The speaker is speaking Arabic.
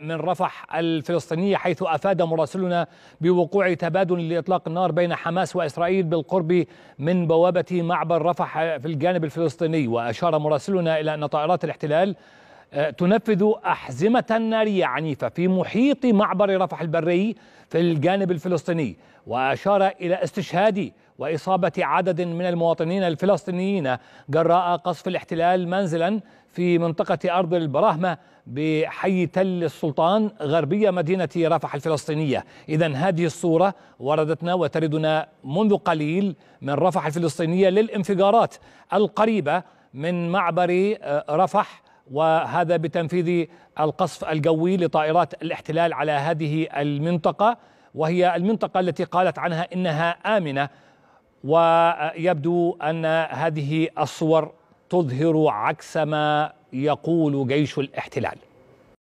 من رفح الفلسطينية حيث أفاد مراسلنا بوقوع تبادل لإطلاق النار بين حماس وإسرائيل بالقرب من بوابة معبر رفح في الجانب الفلسطيني وأشار مراسلنا إلى أن طائرات الاحتلال آه، تنفذ أحزمة نارية عنيفة في محيط معبر رفح البري في الجانب الفلسطيني وأشار إلى استشهاد وإصابة عدد من المواطنين الفلسطينيين جراء قصف الاحتلال منزلا في منطقة أرض البراهمة بحي تل السلطان غربية مدينة رفح الفلسطينية إذا هذه الصورة وردتنا وتردنا منذ قليل من رفح الفلسطينية للانفجارات القريبة من معبر آه، رفح وهذا بتنفيذ القصف الجوي لطائرات الاحتلال على هذه المنطقة وهي المنطقة التي قالت عنها إنها آمنة ويبدو أن هذه الصور تظهر عكس ما يقول جيش الاحتلال